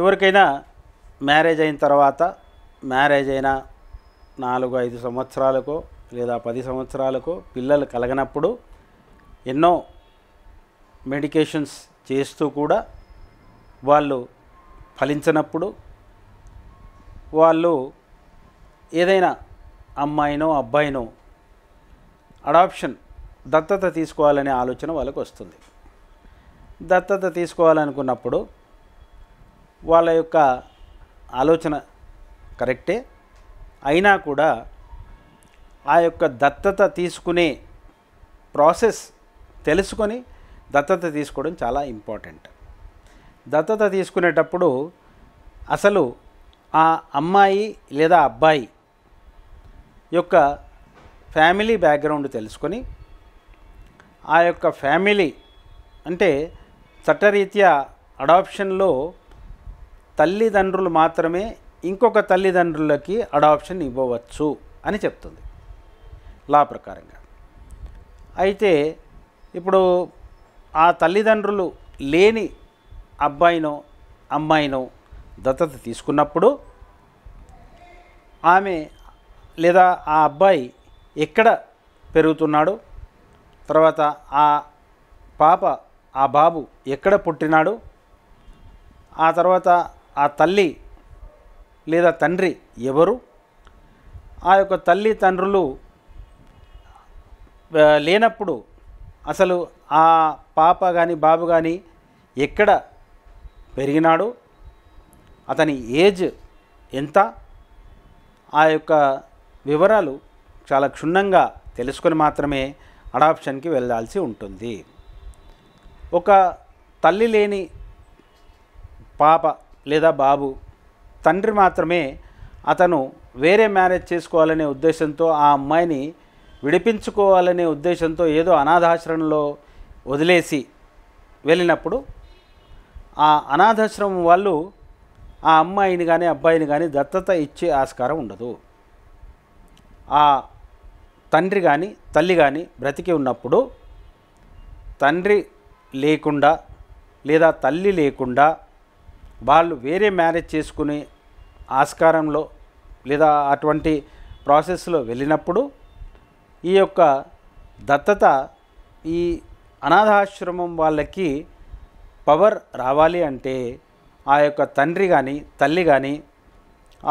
ఎవరికైనా మ్యారేజ్ అయిన తర్వాత మ్యారేజ్ అయిన నాలుగు ఐదు సంవత్సరాలకో లేదా పది సంవత్సరాలకో పిల్లలు కలగనప్పుడు ఎన్నో మెడికేషన్స్ చేస్తూ కూడా వాళ్ళు ఫలించనప్పుడు వాళ్ళు ఏదైనా అమ్మాయినో అబ్బాయినో అడాప్షన్ దత్తత తీసుకోవాలనే ఆలోచన వాళ్ళకు వస్తుంది దత్తత తీసుకోవాలనుకున్నప్పుడు వాళ్ళ యొక్క ఆలోచన కరెక్టే అయినా కూడా ఆ యొక్క దత్తత తీసుకునే ప్రాసెస్ తెలుసుకొని దత్తత తీసుకోవడం చాలా ఇంపార్టెంట్ దత్తత తీసుకునేటప్పుడు అసలు ఆ అమ్మాయి లేదా అబ్బాయి యొక్క ఫ్యామిలీ బ్యాక్గ్రౌండ్ తెలుసుకొని ఆ యొక్క ఫ్యామిలీ అంటే చట్టరీత్యా అడాప్షన్లో తల్లిదండ్రులు మాత్రమే ఇంకొక తల్లిదండ్రులకి అడాప్షన్ ఇవ్వవచ్చు అని చెప్తుంది లా ప్రకారంగా అయితే ఇప్పుడు ఆ తల్లిదండ్రులు లేని అబ్బాయినో అమ్మాయినో దత్తత తీసుకున్నప్పుడు ఆమె లేదా ఆ అబ్బాయి ఎక్కడ పెరుగుతున్నాడు తర్వాత ఆ పాప ఆ బాబు ఎక్కడ పుట్టినాడు ఆ తర్వాత ఆ తల్లి లేదా తండ్రి ఎవరు ఆ యొక్క తల్లి తండ్రులు లేనప్పుడు అసలు ఆ పాప కానీ బాబు కానీ ఎక్కడ పెరిగినాడు అతని ఏజ్ ఎంత ఆ యొక్క వివరాలు చాలా క్షుణ్ణంగా తెలుసుకొని మాత్రమే అడాప్షన్కి వెళ్ళాల్సి ఉంటుంది ఒక తల్లి లేని పాప లేదా బాబు తండ్రి మాత్రమే అతను వేరే మ్యారేజ్ చేసుకోవాలనే ఉద్దేశంతో ఆ అమ్మాయిని విడిపించుకోవాలనే ఉద్దేశంతో ఏదో అనాథాశ్రమంలో వదిలేసి వెళ్ళినప్పుడు ఆ అనాథాశ్రమం వాళ్ళు ఆ అమ్మాయిని కానీ అబ్బాయిని కానీ దత్తత ఇచ్చే ఆస్కారం ఉండదు ఆ తండ్రి కానీ తల్లి కానీ బ్రతికి ఉన్నప్పుడు తండ్రి లేకుండా లేదా తల్లి లేకుండా వాళ్ళు వేరే మ్యారేజ్ చేసుకుని ఆస్కారంలో లేదా అటువంటి ప్రాసెస్లో వెళ్ళినప్పుడు ఈ యొక్క దత్తత ఈ అనాథాశ్రమం వాళ్ళకి పవర్ రావాలి అంటే ఆ యొక్క తండ్రి కానీ తల్లి కానీ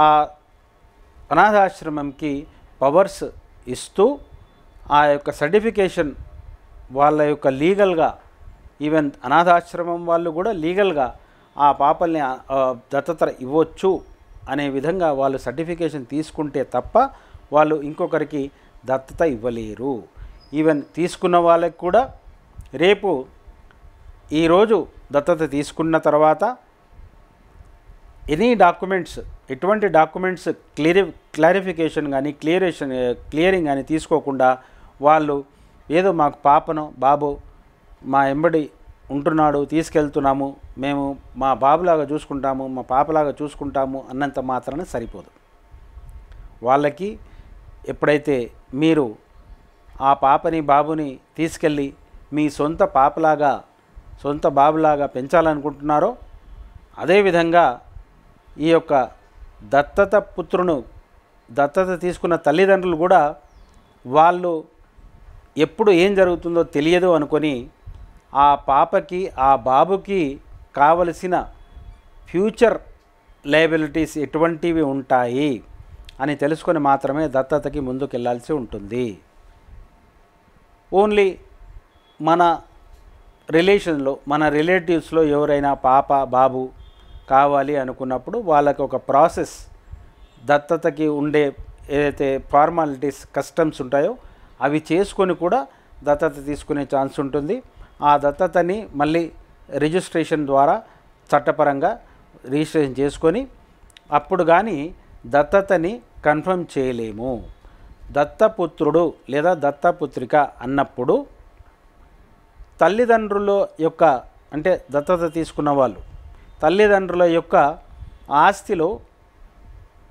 ఆ అనాథాశ్రమంకి పవర్స్ ఇస్తూ ఆ యొక్క సర్టిఫికేషన్ వాళ్ళ యొక్క లీగల్గా ఈవెన్ అనాథాశ్రమం వాళ్ళు కూడా లీగల్గా ఆ పాపల్ని దత్తత ఇవ్వచ్చు అనే విధంగా వాళ్ళు సర్టిఫికేషన్ తీసుకుంటే తప్ప వాళ్ళు ఇంకొకరికి దత్తత ఇవ్వలేరు ఈవెన్ తీసుకున్న వాళ్ళకి కూడా రేపు ఈరోజు దత్తత తీసుకున్న తర్వాత ఎనీ డాక్యుమెంట్స్ ఎటువంటి డాక్యుమెంట్స్ క్లియరి క్లారిఫికేషన్ కానీ క్లియరేషన్ క్లియరింగ్ కానీ తీసుకోకుండా వాళ్ళు ఏదో మాకు పాపనో బాబు మా ఎంబడి ఉంటున్నాడు తీసుకెళ్తున్నాము మేము మా బాబులాగా చూసుకుంటాము మా పాపలాగా చూసుకుంటాము అన్నంత మాత్రాన సరిపోదు వాళ్ళకి ఎప్పుడైతే మీరు ఆ పాపని బాబుని తీసుకెళ్ళి మీ సొంత పాపలాగా సొంత బాబులాగా పెంచాలనుకుంటున్నారో అదేవిధంగా ఈ యొక్క దత్తత పుత్రును దత్తత తీసుకున్న తల్లిదండ్రులు కూడా వాళ్ళు ఎప్పుడు ఏం జరుగుతుందో తెలియదు అనుకొని ఆ పాపకి ఆ బాబుకి కావలసిన ఫ్యూచర్ లయబిలిటీస్ ఎటువంటివి ఉంటాయి అని తెలుసుకొని మాత్రమే దత్తతకి ముందుకు వెళ్ళాల్సి ఉంటుంది ఓన్లీ మన రిలేషన్లో మన రిలేటివ్స్లో ఎవరైనా పాప బాబు కావాలి అనుకున్నప్పుడు వాళ్ళకి ఒక ప్రాసెస్ దత్తతకి ఉండే ఏదైతే ఫార్మాలిటీస్ కస్టమ్స్ ఉంటాయో అవి చేసుకొని కూడా దత్తత తీసుకునే ఛాన్స్ ఉంటుంది ఆ దత్తతని మళ్ళీ రిజిస్ట్రేషన్ ద్వారా చట్టపరంగా రిజిస్ట్రేషన్ చేసుకొని అప్పుడు కానీ దత్తతని కన్ఫర్మ్ చేయలేము దత్తపుత్రుడు లేదా దత్తపుత్రిక అన్నప్పుడు తల్లిదండ్రుల యొక్క అంటే దత్తత తీసుకున్న వాళ్ళు తల్లిదండ్రుల యొక్క ఆస్తిలో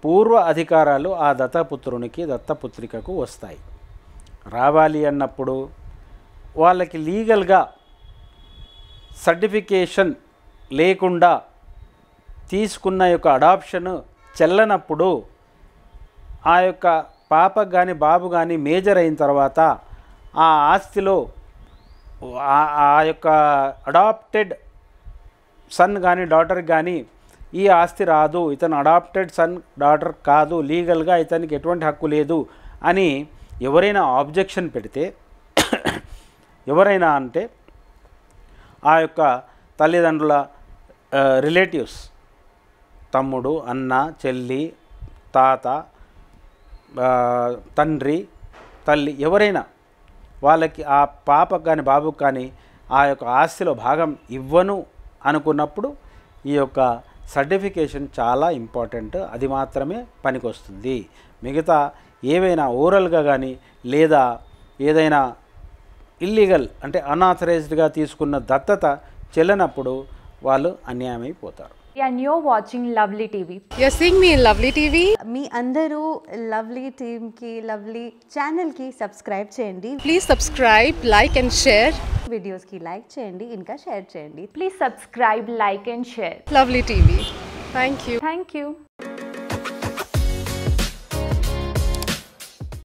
పూర్వ అధికారాలు ఆ దత్తపుత్రునికి దత్తపుత్రికకు వస్తాయి రావాలి అన్నప్పుడు వాళ్ళకి లీగల్గా సర్టిఫికేషన్ లేకుండా తీసుకున్న యొక్క అడాప్షన్ చెల్లనప్పుడు ఆ యొక్క పాప కానీ బాబు కానీ మేజర్ అయిన తర్వాత ఆ ఆస్తిలో ఆ యొక్క అడాప్టెడ్ సన్ కానీ డాటర్ కానీ ఈ ఆస్తి రాదు ఇతను అడాప్టెడ్ సన్ డాటర్ కాదు లీగల్గా ఇతనికి ఎటువంటి హక్కు లేదు అని ఎవరైనా ఆబ్జెక్షన్ పెడితే ఎవరైనా అంటే ఆ యొక్క తల్లిదండ్రుల రిలేటివ్స్ తమ్ముడు అన్న చెల్లి తాత తండ్రి తల్లి ఎవరైనా వాళ్ళకి ఆ పాపకు కానీ బాబుకు కానీ ఆ యొక్క ఆస్తిలో భాగం ఇవ్వను అనుకున్నప్పుడు ఈ యొక్క సర్టిఫికేషన్ చాలా ఇంపార్టెంట్ అది మాత్రమే పనికొస్తుంది మిగతా ఏవైనా ఓరల్గా కానీ లేదా ఏదైనా ఇల్లీగల్ అంటే అన్ఆథరైజ్డ్గా తీసుకున్న దత్తత చెల్లనప్పుడు వాళ్ళు అన్యాయమైపోతారు and you're watching lovely TV you're seeing మీ లవ్లీ టీవీ మీ అందరూ లవ్లీ టీమ్కి లవ్లీ ఛానల్కి సబ్స్క్రైబ్ చేయండి please subscribe like and share వీడియోస్కి లైక్ చేయండి ఇంకా షేర్ చేయండి please subscribe like and share lovely TV thank you thank you